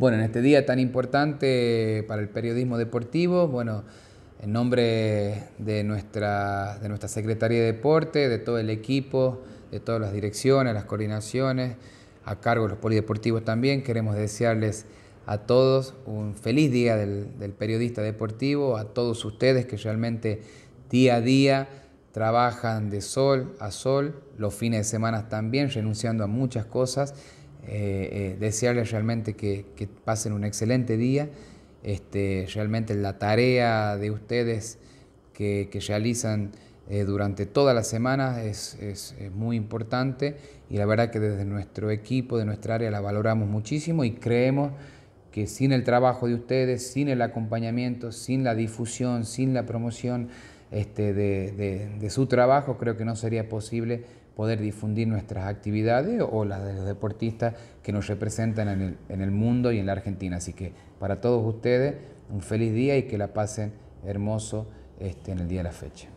Bueno, en este día tan importante para el periodismo deportivo, bueno, en nombre de nuestra, de nuestra Secretaría de Deporte, de todo el equipo, de todas las direcciones, las coordinaciones, a cargo de los polideportivos también, queremos desearles a todos un feliz día del, del periodista deportivo, a todos ustedes que realmente día a día trabajan de sol a sol, los fines de semana también, renunciando a muchas cosas eh, eh, desearles realmente que, pasen un excelente día. Este, realmente la tarea de ustedes que, realizan eh, durante toda la semana es, muy importante y la verdad que desde nuestro equipo, de nuestra área, la valoramos muchísimo y creemos que sin el trabajo de ustedes, sin el acompañamiento, sin la difusión, sin la promoción este, de, su trabajo, creo que no sería posible poder difundir nuestras actividades o las de los deportistas que nos representan en el, en el mundo y en la Argentina. Así que para todos ustedes, un feliz día y que la pasen hermoso este, en el día de la fecha.